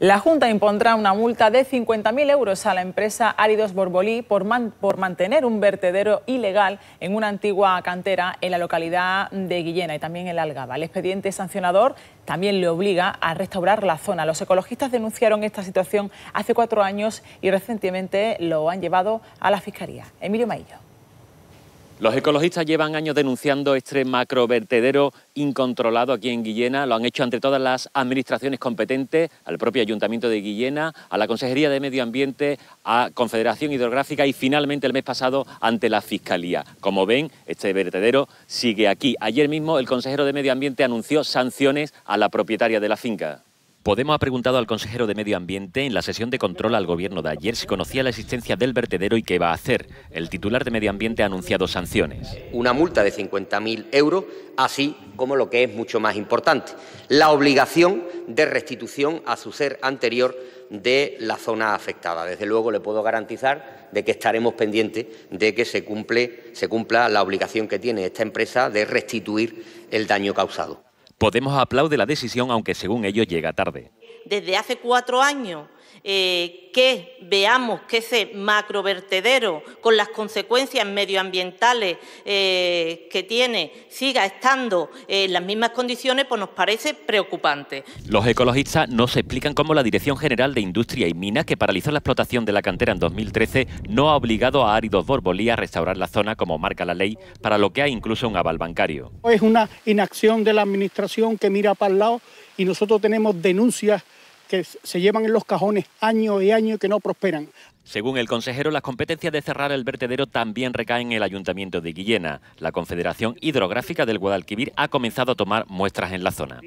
La Junta impondrá una multa de 50.000 euros a la empresa Áridos Borbolí por, por, mantener un vertedero ilegal en una antigua cantera en la localidad de Guillena y también en la Algaba. El expediente sancionador también le obliga a restaurar la zona. Los ecologistas denunciaron esta situación hace cuatro años y recientemente lo han llevado a la Fiscalía. Emilio Maillo. Los ecologistas llevan años denunciando este macrovertedero incontrolado aquí en Guillena. Lo han hecho ante todas las administraciones competentes, al propio Ayuntamiento de Guillena, a la Consejería de Medio Ambiente, a Confederación Hidrográfica y finalmente el mes pasado ante la Fiscalía. Como ven, este vertedero sigue aquí. Ayer mismo el consejero de Medio Ambiente anunció sanciones a la propietaria de la finca. Podemos ha preguntado al consejero de Medio Ambiente en la sesión de control al gobierno de ayer si conocía la existencia del vertedero y qué va a hacer. El titular de Medio Ambiente ha anunciado sanciones. Una multa de 50.000 euros, así como lo que es mucho más importante, la obligación de restitución a su ser anterior de la zona afectada. Desde luego le puedo garantizar de que estaremos pendientes de que se, cumple, se cumpla la obligación que tiene esta empresa de restituir el daño causado. Podemos aplaudir la decisión, aunque según ellos llega tarde. Desde hace cuatro años eh, que veamos que ese macrovertedero, con las consecuencias medioambientales eh, que tiene, siga estando en las mismas condiciones, pues nos parece preocupante. Los ecologistas no se explican cómo la Dirección General de Industria y Minas, que paralizó la explotación de la cantera en 2013, no ha obligado a Áridos Borbolí a restaurar la zona como marca la ley, para lo que hay incluso un aval bancario. Es una inacción de la Administración que mira para el lado y nosotros tenemos denuncias que se llevan en los cajones año y año y que no prosperan. Según el consejero, las competencias de cerrar el vertedero también recaen en el Ayuntamiento de Guillena. La Confederación Hidrográfica del Guadalquivir ha comenzado a tomar muestras en la zona.